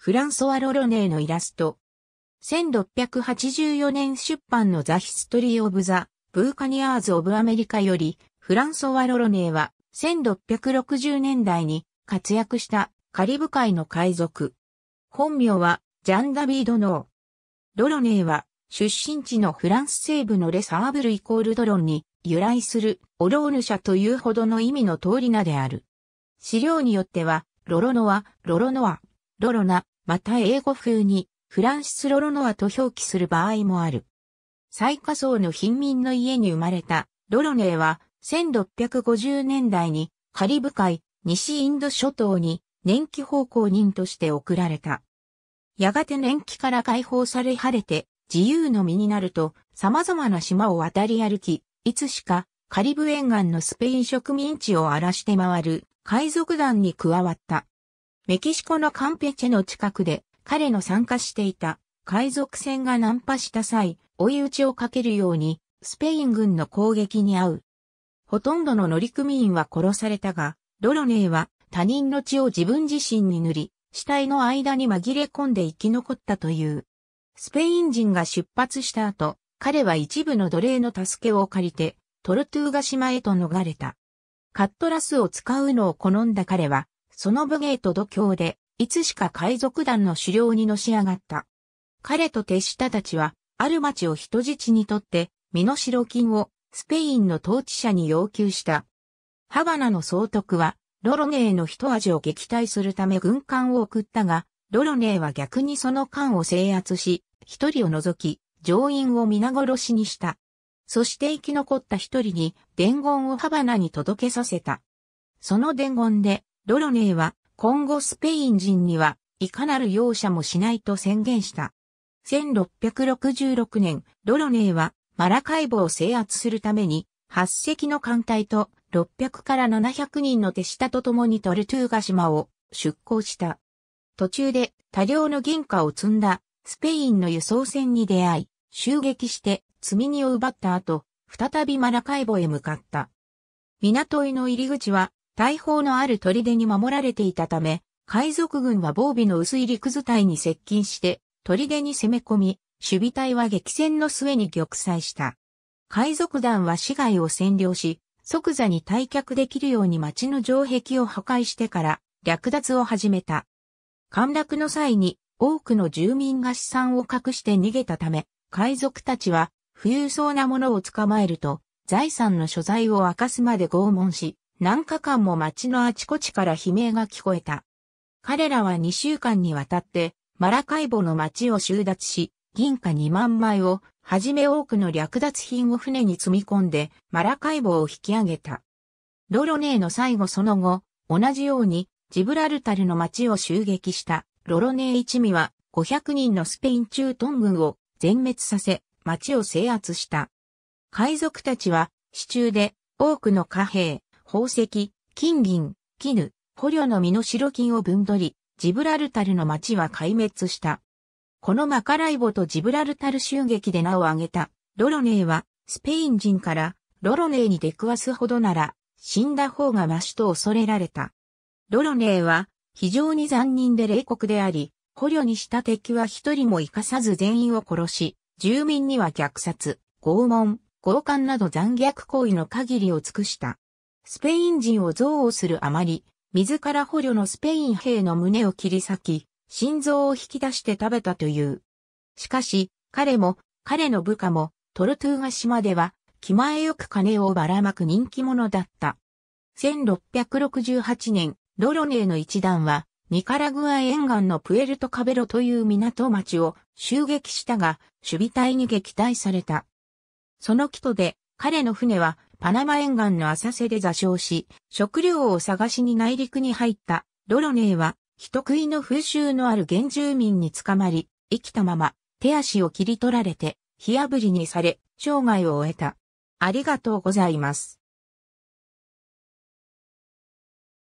フランソワ・ロロネーのイラスト。1684年出版のザ・ヒストリー・オブ・ザ・ブーカニアーズ・オブ・アメリカより、フランソワ・ロロネーは、1660年代に活躍したカリブ海の海賊。本名は、ジャンダビード・ノー。ロロネーは、出身地のフランス西部のレサーブルイコールドロンに由来するオローヌ社というほどの意味の通り名である。資料によっては、ロロノア、ロロノア、ロロナ、また英語風にフランシス・ロロノアと表記する場合もある。最下層の貧民の家に生まれたロロネーは1650年代にカリブ海西インド諸島に年季奉公人として送られた。やがて年季から解放され晴れて自由の身になると様々な島を渡り歩き、いつしかカリブ沿岸のスペイン植民地を荒らして回る海賊団に加わった。メキシコのカンペチェの近くで彼の参加していた海賊船が難破した際、追い打ちをかけるようにスペイン軍の攻撃に遭う。ほとんどの乗組員は殺されたが、ドロネーは他人の血を自分自身に塗り、死体の間に紛れ込んで生き残ったという。スペイン人が出発した後、彼は一部の奴隷の助けを借りて、トルトゥーガ島へと逃れた。カットラスを使うのを好んだ彼は、その武芸と度胸で、いつしか海賊団の狩猟にのし上がった。彼と手下たちは、ある町を人質にとって、身の代金をスペインの統治者に要求した。ハバナの総督は、ロロネーの一味を撃退するため軍艦を送ったが、ロロネーは逆にその艦を制圧し、一人を除き、乗員を皆殺しにした。そして生き残った一人に伝言をハバナに届けさせた。その伝言で、ロロネーは今後スペイン人にはいかなる容赦もしないと宣言した。1666年、ロロネーはマラカイボを制圧するために8隻の艦隊と600から700人の手下と共にトルトゥーガ島を出港した。途中で多量の銀貨を積んだスペインの輸送船に出会い、襲撃して積み荷を奪った後、再びマラカイボへ向かった。港井の入り口は大砲のある砦に守られていたため、海賊軍は防備の薄い陸図隊に接近して、砦に攻め込み、守備隊は激戦の末に玉砕した。海賊団は市街を占領し、即座に退却できるように町の城壁を破壊してから略奪を始めた。陥落の際に多くの住民が資産を隠して逃げたため、海賊たちは富裕層なものを捕まえると財産の所在を明かすまで拷問し、何日間も街のあちこちから悲鳴が聞こえた。彼らは2週間にわたって、マラカイボの街を集奪し、銀貨2万枚を、はじめ多くの略奪品を船に積み込んで、マラカイボを引き上げた。ロロネーの最後その後、同じように、ジブラルタルの街を襲撃したロロネー一味は500人のスペイン中東軍を全滅させ、街を制圧した。海賊たちは、市中で多くの貨幣、宝石、金銀、絹、捕虜の身の白金を分取り、ジブラルタルの町は壊滅した。このマカライボとジブラルタル襲撃で名を挙げた、ロロネーは、スペイン人から、ロロネーに出くわすほどなら、死んだ方がマシと恐れられた。ロロネーは、非常に残忍で冷酷であり、捕虜にした敵は一人も生かさず全員を殺し、住民には虐殺、拷問、強姦など残虐行為の限りを尽くした。スペイン人を憎悪するあまり、自ら捕虜のスペイン兵の胸を切り裂き、心臓を引き出して食べたという。しかし、彼も、彼の部下も、トルトゥーガ島では、気前よく金をばらまく人気者だった。1668年、ロロネーの一団は、ニカラグア沿岸のプエルトカベロという港町を襲撃したが、守備隊に撃退された。その基礎で、彼の船はパナマ沿岸の浅瀬で座礁し、食料を探しに内陸に入ったロロネーは、人食いの風習のある原住民に捕まり、生きたまま手足を切り取られて、火炙りにされ、生涯を終えた。ありがとうございます。